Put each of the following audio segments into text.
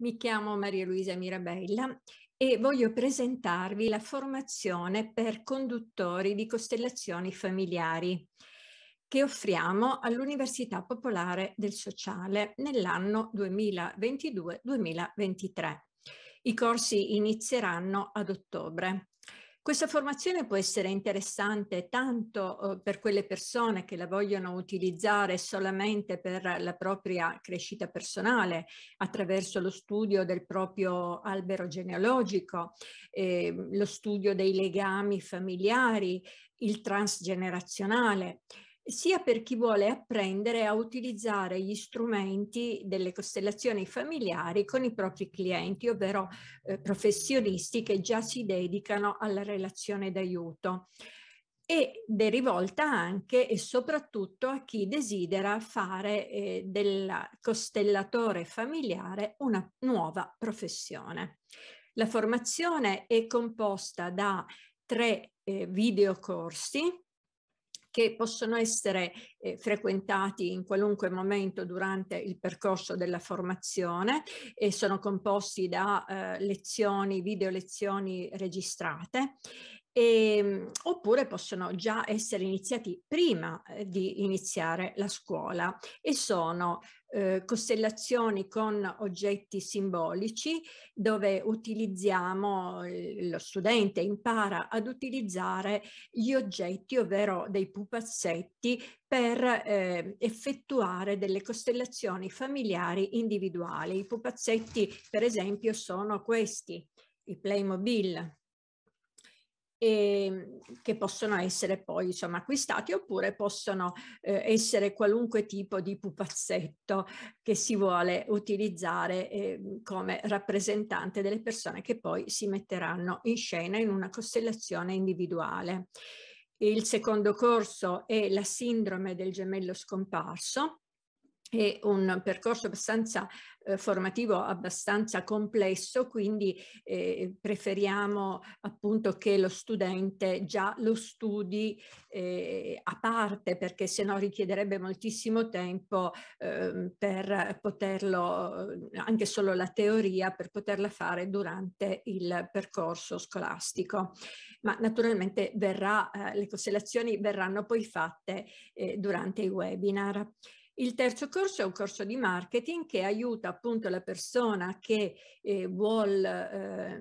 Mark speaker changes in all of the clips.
Speaker 1: Mi chiamo Maria Luisa Mirabella e voglio presentarvi la formazione per conduttori di costellazioni familiari che offriamo all'Università Popolare del Sociale nell'anno 2022-2023. I corsi inizieranno ad ottobre. Questa formazione può essere interessante tanto eh, per quelle persone che la vogliono utilizzare solamente per la propria crescita personale attraverso lo studio del proprio albero genealogico, eh, lo studio dei legami familiari, il transgenerazionale, sia per chi vuole apprendere a utilizzare gli strumenti delle costellazioni familiari con i propri clienti, ovvero eh, professionisti che già si dedicano alla relazione d'aiuto ed è rivolta anche e soprattutto a chi desidera fare eh, del costellatore familiare una nuova professione. La formazione è composta da tre eh, videocorsi che possono essere eh, frequentati in qualunque momento durante il percorso della formazione e sono composti da eh, lezioni, video lezioni registrate e, ehm, oppure possono già essere iniziati prima eh, di iniziare la scuola e sono eh, costellazioni con oggetti simbolici dove utilizziamo, eh, lo studente impara ad utilizzare gli oggetti, ovvero dei pupazzetti, per eh, effettuare delle costellazioni familiari individuali. I pupazzetti, per esempio, sono questi, i Playmobil, e ehm, che possono essere poi diciamo, acquistati oppure possono eh, essere qualunque tipo di pupazzetto che si vuole utilizzare eh, come rappresentante delle persone che poi si metteranno in scena in una costellazione individuale. Il secondo corso è la sindrome del gemello scomparso è un percorso abbastanza eh, formativo, abbastanza complesso, quindi eh, preferiamo appunto che lo studente già lo studi eh, a parte perché sennò richiederebbe moltissimo tempo ehm, per poterlo, eh, anche solo la teoria, per poterla fare durante il percorso scolastico. Ma naturalmente verrà, eh, le costellazioni verranno poi fatte eh, durante i webinar. Il terzo corso è un corso di marketing che aiuta appunto la persona che eh, vuole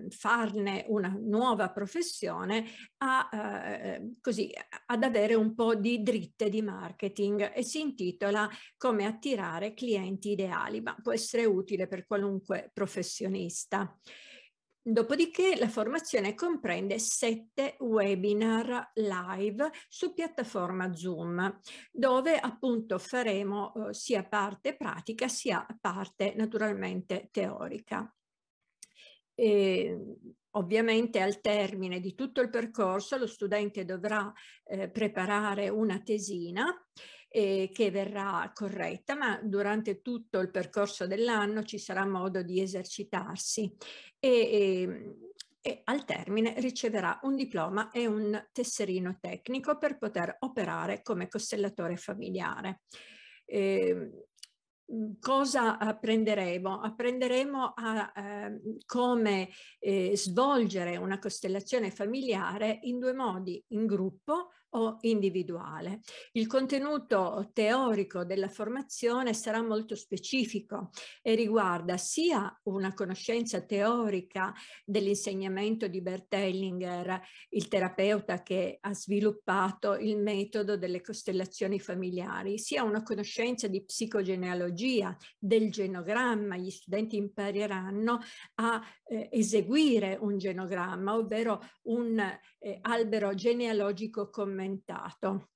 Speaker 1: eh, farne una nuova professione a, eh, eh, così, ad avere un po' di dritte di marketing e si intitola Come attirare clienti ideali, ma può essere utile per qualunque professionista. Dopodiché la formazione comprende sette webinar live su piattaforma Zoom, dove appunto faremo eh, sia parte pratica sia parte naturalmente teorica. E, ehm, ovviamente al termine di tutto il percorso lo studente dovrà eh, preparare una tesina eh, che verrà corretta, ma durante tutto il percorso dell'anno ci sarà modo di esercitarsi e, e, ehm, e al termine riceverà un diploma e un tesserino tecnico per poter operare come costellatore familiare. Eh, Mhmm, cosa apprenderemo? Apprenderemo a, eh, come eh, svolgere una costellazione familiare in due modi, in gruppo o individuale. Il contenuto teorico della formazione sarà molto specifico e riguarda sia una conoscenza teorica dell'insegnamento di Bert Hellinger, il terapeuta che ha sviluppato il metodo delle costellazioni familiari, sia una conoscenza di psicogenealogia metodologia del genogramma, gli studenti impareranno a eh, eseguire un genogramma, ovvero un eh, albero genealogico commentato.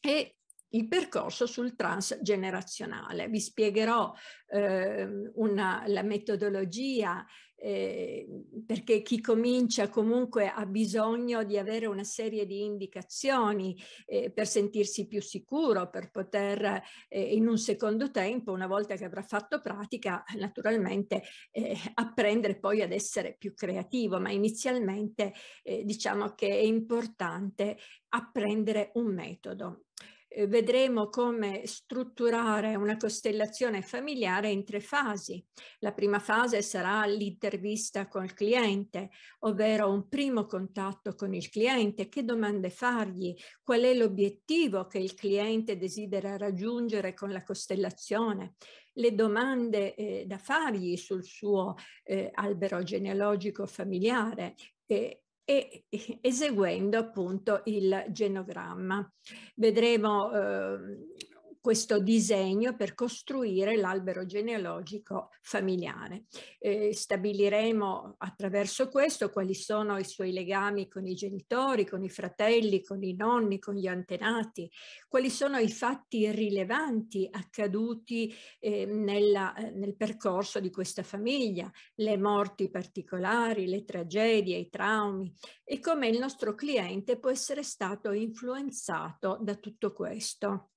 Speaker 1: E il percorso sul transgenerazionale. Vi spiegherò eh, una, la metodologia eh, perché chi comincia comunque ha bisogno di avere una serie di indicazioni eh, per sentirsi più sicuro, per poter eh, in un secondo tempo, una volta che avrà fatto pratica, naturalmente eh, apprendere poi ad essere più creativo, ma inizialmente eh, diciamo che è importante apprendere un metodo eh, vedremo come strutturare una costellazione familiare in tre fasi. La prima fase sarà l'intervista col cliente, ovvero un primo contatto con il cliente, che domande fargli, qual è l'obiettivo che il cliente desidera raggiungere con la costellazione, le domande eh, da fargli sul suo eh, albero genealogico familiare, e e eseguendo appunto il genogramma. Vedremo eh, questo disegno per costruire l'albero genealogico familiare. Eh, stabiliremo attraverso questo quali sono i suoi legami con i genitori, con i fratelli, con i nonni, con gli antenati, quali sono i fatti rilevanti accaduti ehm, eh, nella, nel percorso di questa famiglia, le morti particolari, le tragedie, i traumi e come il nostro cliente può essere stato influenzato da tutto questo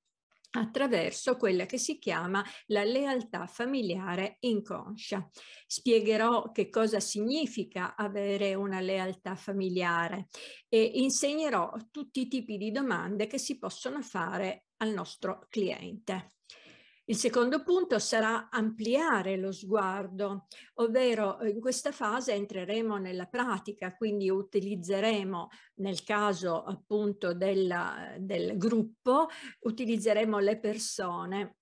Speaker 1: attraverso quella che si chiama la lealtà familiare inconscia. Spiegherò che cosa significa avere una lealtà familiare e insegnerò tutti i tipi di domande che si possono fare al nostro cliente. Il secondo punto sarà ampliare lo sguardo, ovvero eh, in questa fase entreremo nella pratica, quindi utilizzeremo nel caso appunto della, del gruppo, utilizzeremo le persone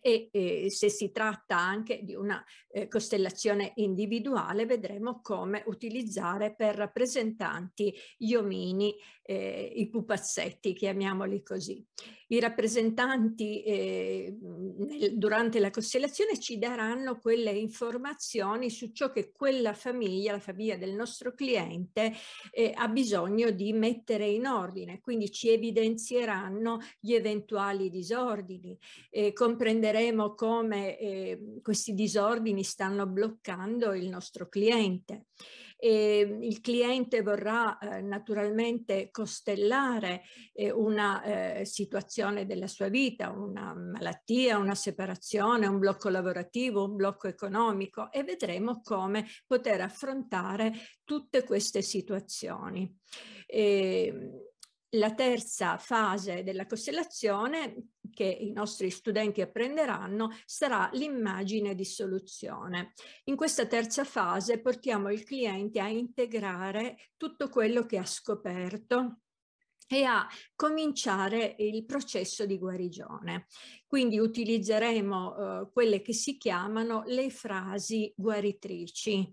Speaker 1: e eh, se si tratta anche di una eh, costellazione individuale vedremo come utilizzare per rappresentanti gli omini eh, i pupazzetti, chiamiamoli così. I rappresentanti eh, nel, durante la costellazione ci daranno quelle informazioni su ciò che quella famiglia, la famiglia del nostro cliente, eh, ha bisogno di mettere in ordine, quindi ci evidenzieranno gli eventuali disordini, eh, comprenderemo come eh, questi disordini stanno bloccando il nostro cliente e ehm, il cliente vorrà eh, naturalmente costellare eh, una eh, situazione della sua vita, una malattia, una separazione, un blocco lavorativo, un blocco economico e vedremo come poter affrontare tutte queste situazioni. E, ehm, la terza fase della costellazione che i nostri studenti apprenderanno sarà l'immagine di soluzione. In questa terza fase portiamo il cliente a integrare tutto quello che ha scoperto e a cominciare il processo di guarigione. Quindi utilizzeremo eh, quelle che si chiamano le frasi guaritrici,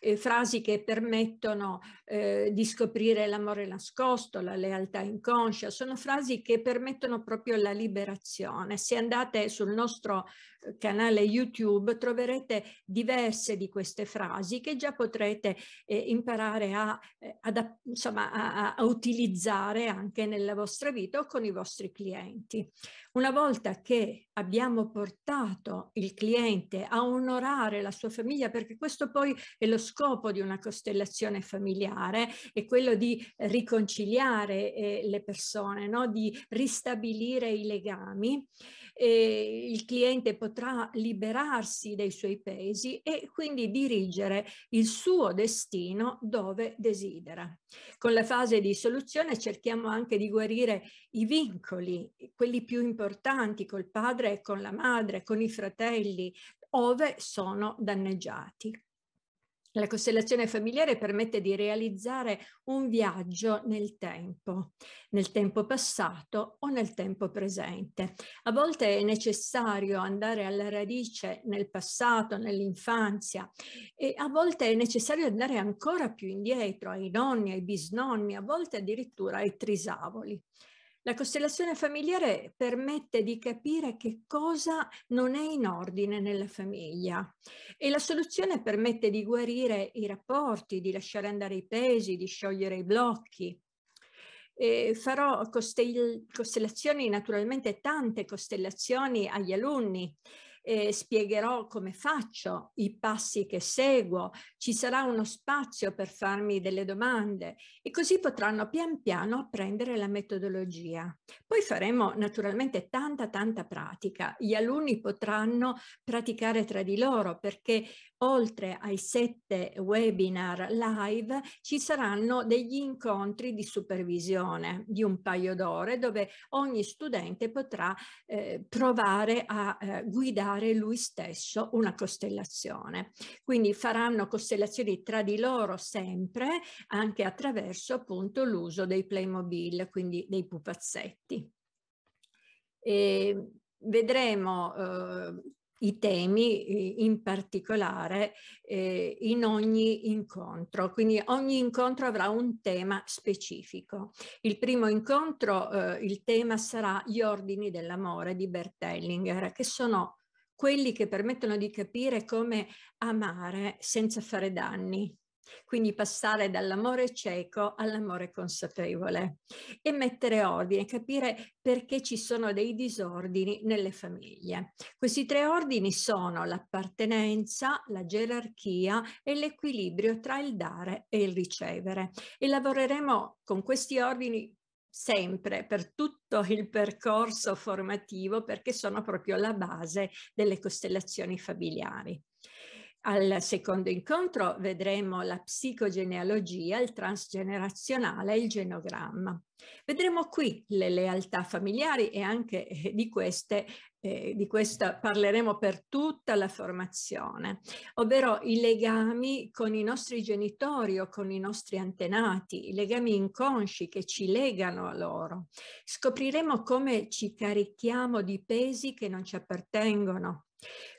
Speaker 1: eh, frasi che permettono eh, di scoprire l'amore nascosto, la lealtà inconscia, sono frasi che permettono proprio la liberazione. Se andate sul nostro eh, canale YouTube troverete diverse di queste frasi che già potrete eh, imparare a, eh, ad, insomma, a, a utilizzare anche nella vostra vita o con i vostri clienti. Una volta che abbiamo portato il cliente a onorare la sua famiglia, perché questo poi è lo scopo di una costellazione familiare, è quello di riconciliare eh, le persone, no? di ristabilire i legami, eh, il cliente potrà liberarsi dei suoi pesi e quindi dirigere il suo destino dove desidera. Con la fase di soluzione cerchiamo anche di guarire i vincoli, quelli più importanti importanti col padre e con la madre, con i fratelli, ove sono danneggiati. La costellazione familiare permette di realizzare un viaggio nel tempo, nel tempo passato o nel tempo presente. A volte è necessario andare alla radice nel passato, nell'infanzia e a volte è necessario andare ancora più indietro ai nonni, ai bisnonni, a volte addirittura ai trisavoli. La costellazione familiare permette di capire che cosa non è in ordine nella famiglia e la soluzione permette di guarire i rapporti, di lasciare andare i pesi, di sciogliere i blocchi. E farò costellazioni, naturalmente tante costellazioni agli alunni eh, spiegherò come faccio, i passi che seguo, ci sarà uno spazio per farmi delle domande e così potranno pian piano apprendere la metodologia. Poi faremo naturalmente tanta tanta pratica, gli alunni potranno praticare tra di loro perché oltre ai sette webinar live, ci saranno degli incontri di supervisione di un paio d'ore dove ogni studente potrà eh, provare a eh, guidare lui stesso una costellazione. Quindi faranno costellazioni tra di loro sempre, anche attraverso appunto l'uso dei Playmobil, quindi dei pupazzetti. E vedremo eh, i temi in particolare eh, in ogni incontro, quindi ogni incontro avrà un tema specifico. Il primo incontro, eh, il tema sarà Gli ordini dell'amore di Bert Hellinger, che sono quelli che permettono di capire come amare senza fare danni, quindi passare dall'amore cieco all'amore consapevole e mettere ordine, capire perché ci sono dei disordini nelle famiglie. Questi tre ordini sono l'appartenenza, la gerarchia e l'equilibrio tra il dare e il ricevere. E lavoreremo con questi ordini sempre per tutto il percorso formativo perché sono proprio la base delle costellazioni familiari. Al secondo incontro vedremo la psicogenealogia, il transgenerazionale e il genogramma. Vedremo qui le lealtà familiari e anche eh, di queste eh, di questo parleremo per tutta la formazione, ovvero i legami con i nostri genitori o con i nostri antenati, i legami inconsci che ci legano a loro. Scopriremo come ci carichiamo di pesi che non ci appartengono,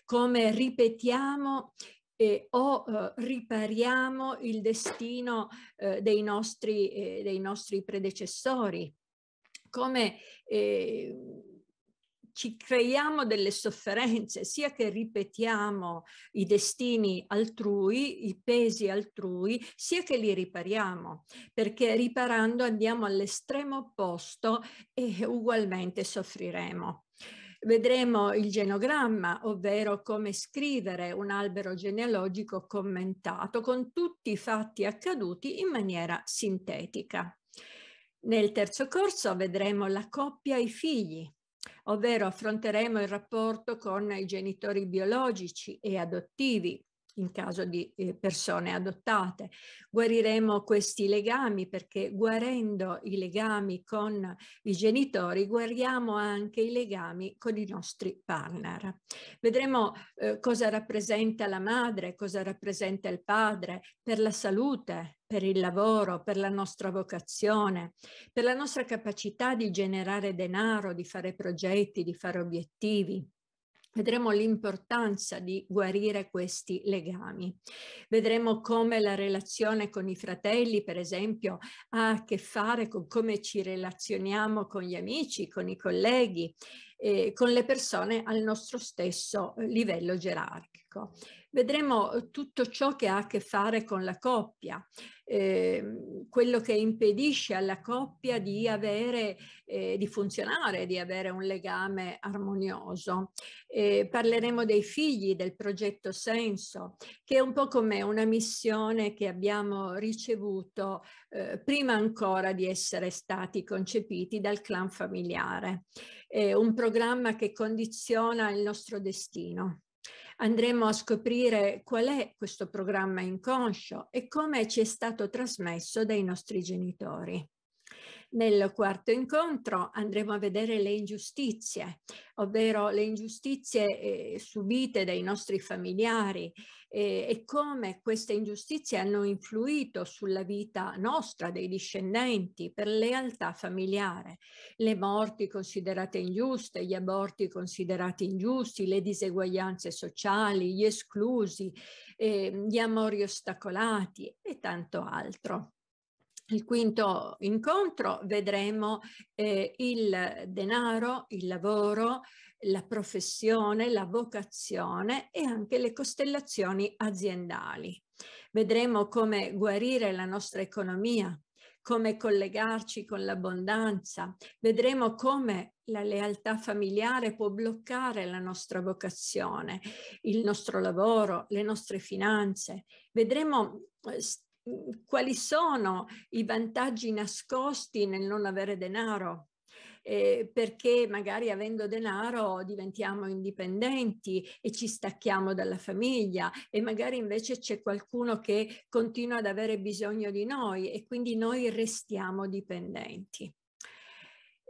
Speaker 1: come ripetiamo eh, o eh, ripariamo il destino eh, dei, nostri, eh, dei, nostri, predecessori, come eh, ci creiamo delle sofferenze, sia che ripetiamo i destini altrui, i pesi altrui, sia che li ripariamo, perché riparando andiamo all'estremo opposto e ugualmente soffriremo. Vedremo il genogramma, ovvero come scrivere un albero genealogico commentato con tutti i fatti accaduti in maniera sintetica. Nel terzo corso vedremo la coppia e i figli, ovvero affronteremo il rapporto con i genitori biologici e adottivi, in caso di eh, persone adottate. Guariremo questi legami perché guarendo i legami con i genitori guariamo anche i legami con i nostri partner. Vedremo eh, cosa rappresenta la madre, cosa rappresenta il padre per la salute, per il lavoro, per la nostra vocazione, per la nostra capacità di generare denaro, di fare progetti, di fare obiettivi. Vedremo l'importanza di guarire questi legami. Vedremo come la relazione con i fratelli, per esempio, ha a che fare con come ci relazioniamo con gli amici, con i colleghi, eh, con le persone al nostro stesso eh, livello gerarchico. Vedremo eh, tutto ciò che ha a che fare con la coppia, Ehm, quello che impedisce alla coppia di, avere, eh, di funzionare, di avere un legame armonioso. Eh, parleremo dei figli, del progetto Senso, che è un po' come una missione che abbiamo ricevuto eh, prima ancora di essere stati concepiti dal clan familiare. È un programma che condiziona il nostro destino. Andremo a scoprire qual è questo programma inconscio e come ci è stato trasmesso dai nostri genitori. Nel quarto incontro andremo a vedere le ingiustizie, ovvero le ingiustizie eh, subite dai nostri familiari eh, e come queste ingiustizie hanno influito sulla vita nostra, dei discendenti, per lealtà familiare. Le morti considerate ingiuste, gli aborti considerati ingiusti, le diseguaglianze sociali, gli esclusi, eh, gli amori ostacolati e tanto altro il quinto incontro vedremo eh, il denaro, il lavoro, la professione, la vocazione e anche le costellazioni aziendali. Vedremo come guarire la nostra economia, come collegarci con l'abbondanza, vedremo come la lealtà familiare può bloccare la nostra vocazione, il nostro lavoro, le nostre finanze, vedremo eh, Mhmm, quali sono i vantaggi nascosti nel non avere denaro, eh, perché magari avendo denaro diventiamo indipendenti e ci stacchiamo dalla famiglia e magari invece c'è qualcuno che continua ad avere bisogno di noi e quindi noi restiamo dipendenti.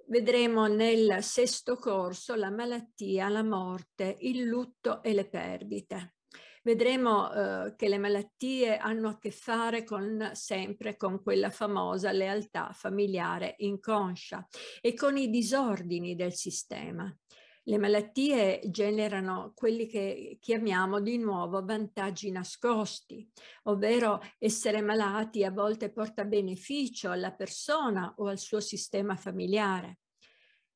Speaker 1: Vedremo nel sesto corso la malattia, la morte, il lutto e le perdite vedremo eh, che le malattie hanno a che fare con, sempre con quella famosa lealtà familiare inconscia e con i disordini del sistema. Le malattie generano quelli che chiamiamo di nuovo vantaggi nascosti, ovvero essere malati a volte porta beneficio alla persona o al suo sistema familiare.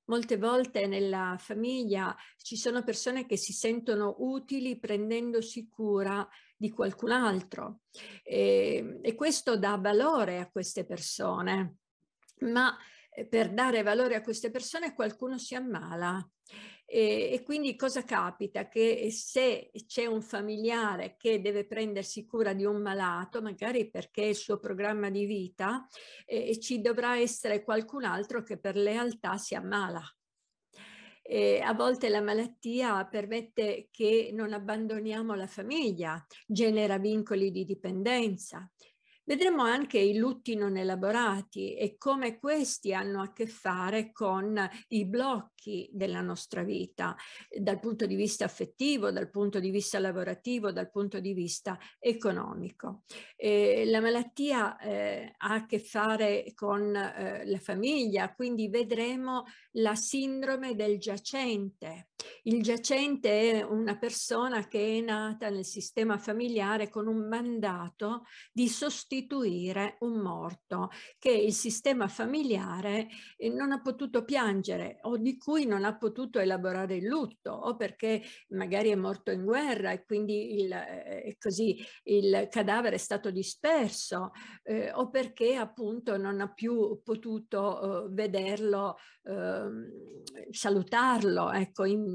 Speaker 1: Molte volte nella famiglia ci sono persone che si sentono utili prendendosi cura di qualcun altro e, ehm, e questo dà valore a queste persone, ma eh, per dare valore a queste persone qualcuno si ammala e, e quindi cosa capita? Che eh, se c'è un familiare che deve prendersi cura di un malato, magari perché è il suo programma di vita, eh, ci dovrà essere qualcun altro che per lealtà si ammala. Eh, a volte la malattia permette che non abbandoniamo la famiglia, genera vincoli di dipendenza, Vedremo anche i lutti non elaborati e come questi hanno a che fare con i blocchi della nostra vita, dal punto di vista affettivo, dal punto di vista lavorativo, dal punto di vista economico. Eh, la malattia eh, ha a che fare con eh, la famiglia, quindi vedremo la sindrome del giacente il giacente è una persona che è nata nel sistema familiare con un mandato di sostituire un morto che il sistema familiare eh, non ha potuto piangere o di cui non ha potuto elaborare il lutto o perché magari è morto in guerra e quindi il, eh, così, il cadavere è stato disperso eh, o perché appunto non ha più potuto eh, vederlo, ehm, salutarlo, ecco, in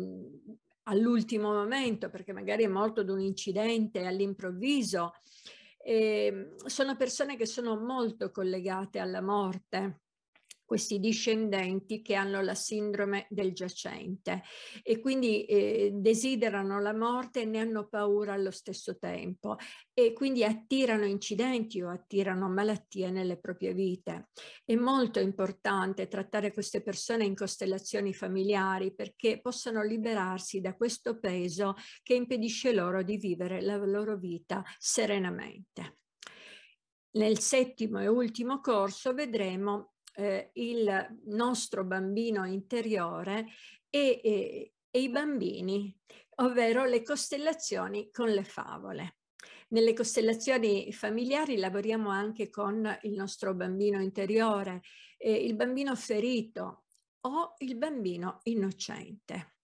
Speaker 1: all'ultimo momento, perché magari è morto di un incidente all'improvviso. E ehm, sono persone che sono molto collegate alla morte questi discendenti che hanno la sindrome del giacente e quindi eh, desiderano la morte e ne hanno paura allo stesso tempo e quindi attirano incidenti o attirano malattie nelle proprie vite. È molto importante trattare queste persone in costellazioni familiari perché possano liberarsi da questo peso che impedisce loro di vivere la loro vita serenamente. Nel settimo e ultimo corso vedremo eh, il nostro bambino interiore e, e, e i bambini, ovvero le costellazioni con le favole. Nelle costellazioni familiari lavoriamo anche con il nostro bambino interiore, eh, il bambino ferito o il bambino innocente.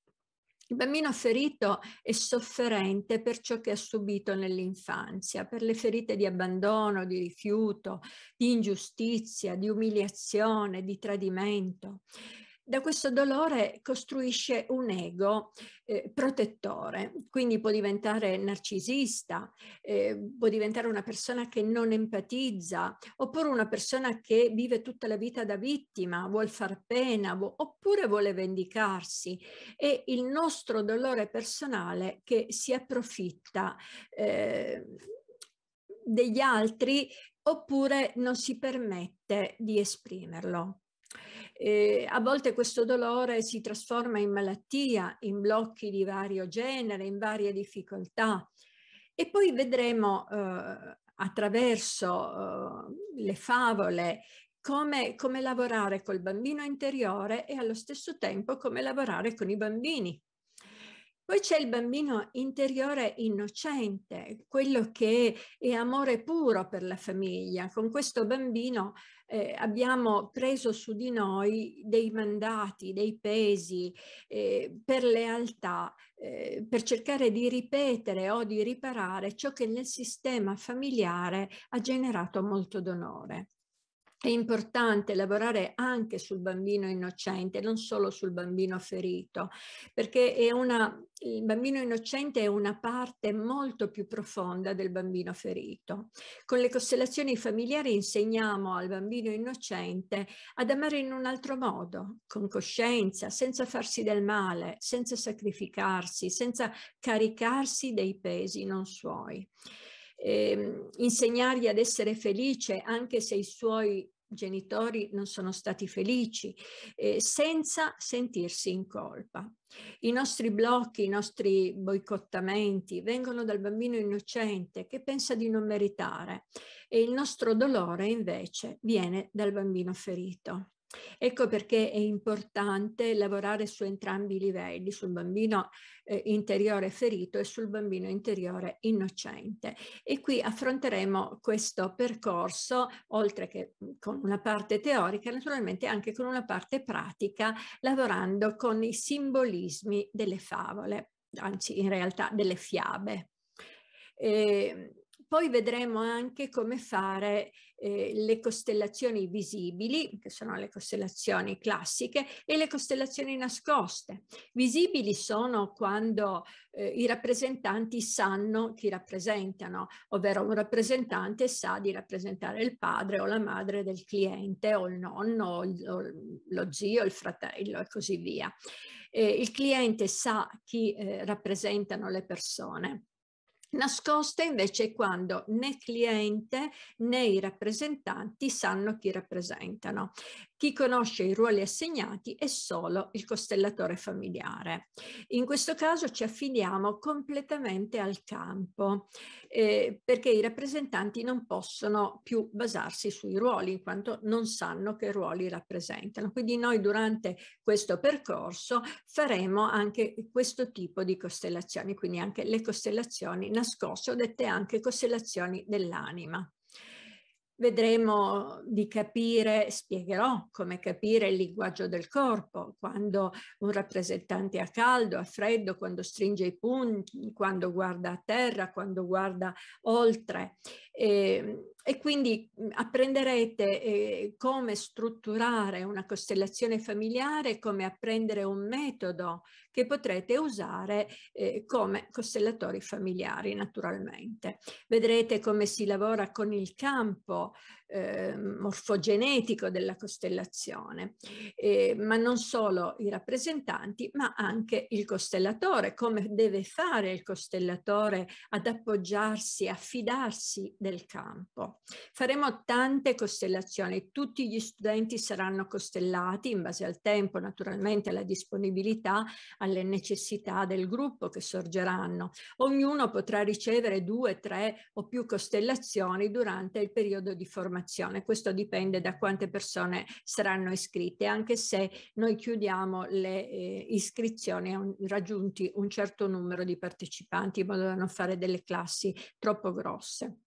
Speaker 1: Il bambino ferito è sofferente per ciò che ha subito nell'infanzia, per le ferite di abbandono, di rifiuto, di ingiustizia, di umiliazione, di tradimento da questo dolore costruisce un ego eh, protettore, quindi può diventare narcisista, eh, può diventare una persona che non empatizza, oppure una persona che vive tutta la vita da vittima, vuol far pena, vu oppure vuole vendicarsi. È il nostro dolore personale che si approfitta eh, degli altri oppure non si permette di esprimerlo. Eh, a volte questo dolore si trasforma in malattia, in blocchi di vario genere, in varie difficoltà. E poi vedremo eh, attraverso eh, le favole come, come lavorare col bambino interiore e allo stesso tempo come lavorare con i bambini poi c'è il bambino interiore innocente, quello che è amore puro per la famiglia. Con questo bambino eh, abbiamo preso su di noi dei mandati, dei pesi eh, per lealtà, eh, per cercare di ripetere o di riparare ciò che nel sistema familiare ha generato molto d'onore è importante lavorare anche sul bambino innocente, non solo sul bambino ferito, perché una, il bambino innocente è una parte molto più profonda del bambino ferito. Con le costellazioni familiari insegniamo al bambino innocente ad amare in un altro modo, con coscienza, senza farsi del male, senza sacrificarsi, senza caricarsi dei pesi non suoi eh, insegnargli ad essere felice anche se i suoi genitori non sono stati felici, eh, senza sentirsi in colpa. I nostri blocchi, i nostri boicottamenti vengono dal bambino innocente che pensa di non meritare e il nostro dolore invece viene dal bambino ferito. Ecco perché è importante lavorare su entrambi i livelli, sul bambino eh, interiore ferito e sul bambino interiore innocente. E qui affronteremo questo percorso, oltre che mm, con una parte teorica, naturalmente anche con una parte pratica, lavorando con i simbolismi delle favole, anzi in realtà delle fiabe. E ehm, poi vedremo anche come fare eh, le costellazioni visibili, che sono le costellazioni classiche, e le costellazioni nascoste. Visibili sono quando eh, i rappresentanti sanno chi rappresentano, ovvero un rappresentante sa di rappresentare il padre o la madre del cliente o il nonno o, il, o lo zio, il fratello e così via. Eh, il cliente sa chi eh, rappresentano le persone nascosta invece è quando né cliente né i rappresentanti sanno chi rappresentano. Chi conosce i ruoli assegnati è solo il costellatore familiare. In questo caso ci affidiamo completamente al campo, eh, perché i rappresentanti non possono più basarsi sui ruoli, in quanto non sanno che ruoli rappresentano. Quindi noi durante questo percorso faremo anche questo tipo di costellazioni, quindi anche le costellazioni nascoste o dette anche costellazioni dell'anima. Vedremo di capire, spiegherò come capire il linguaggio del corpo, quando un rappresentante è a caldo, a freddo, quando stringe i pugni, quando guarda a terra, quando guarda oltre. E, ehm, e quindi mhmm, apprenderete eh, come strutturare una costellazione familiare, come apprendere un metodo che potrete usare eh, come costellatori familiari naturalmente. Vedrete come si lavora con il campo, eh, morfogenetico della costellazione, eh, ma non solo i rappresentanti, ma anche il costellatore, come deve fare il costellatore ad appoggiarsi, affidarsi del campo. Faremo tante costellazioni, tutti gli studenti saranno costellati in base al tempo, naturalmente alla disponibilità, alle necessità del gruppo che sorgeranno. Ognuno potrà ricevere due, tre o più costellazioni durante il periodo di formazione formazione. Questo dipende da quante persone saranno iscritte, anche se noi chiudiamo le eh, iscrizioni un, raggiunti un certo numero di partecipanti in modo da non fare delle classi troppo grosse.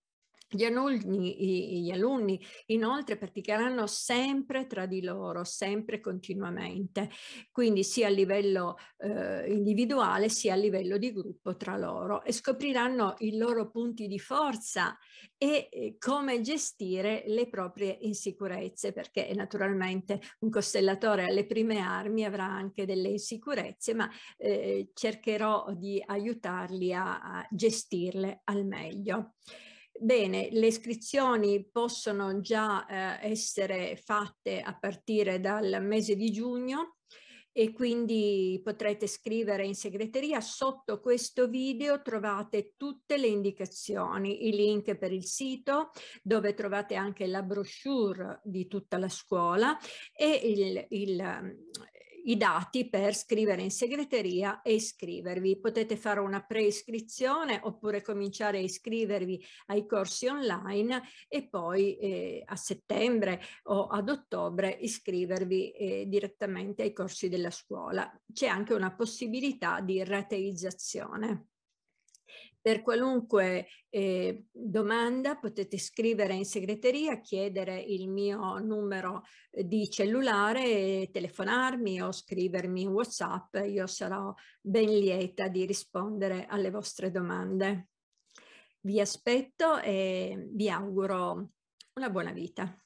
Speaker 1: Gli alunni, gli alunni, inoltre praticheranno sempre tra di loro, sempre continuamente, quindi sia a livello eh, individuale sia a livello di gruppo tra loro e scopriranno i loro punti di forza e eh, come gestire le proprie insicurezze perché naturalmente un costellatore alle prime armi avrà anche delle insicurezze ma eh, cercherò di aiutarli a, a gestirle al meglio. Bene, le iscrizioni possono già eh, essere fatte a partire dal mese di giugno e quindi potrete scrivere in segreteria. Sotto questo video trovate tutte le indicazioni, i link per il sito dove trovate anche la brochure di tutta la scuola e il, il, i dati per scrivere in segreteria e iscrivervi. Potete fare una preiscrizione oppure cominciare a iscrivervi ai corsi online e poi eh, a settembre o ad ottobre iscrivervi eh, direttamente ai corsi della scuola. C'è anche una possibilità di rateizzazione. Per qualunque eh, domanda potete scrivere in segreteria, chiedere il mio numero eh, di cellulare, telefonarmi o scrivermi in WhatsApp. Io sarò ben lieta di rispondere alle vostre domande. Vi aspetto e vi auguro una buona vita.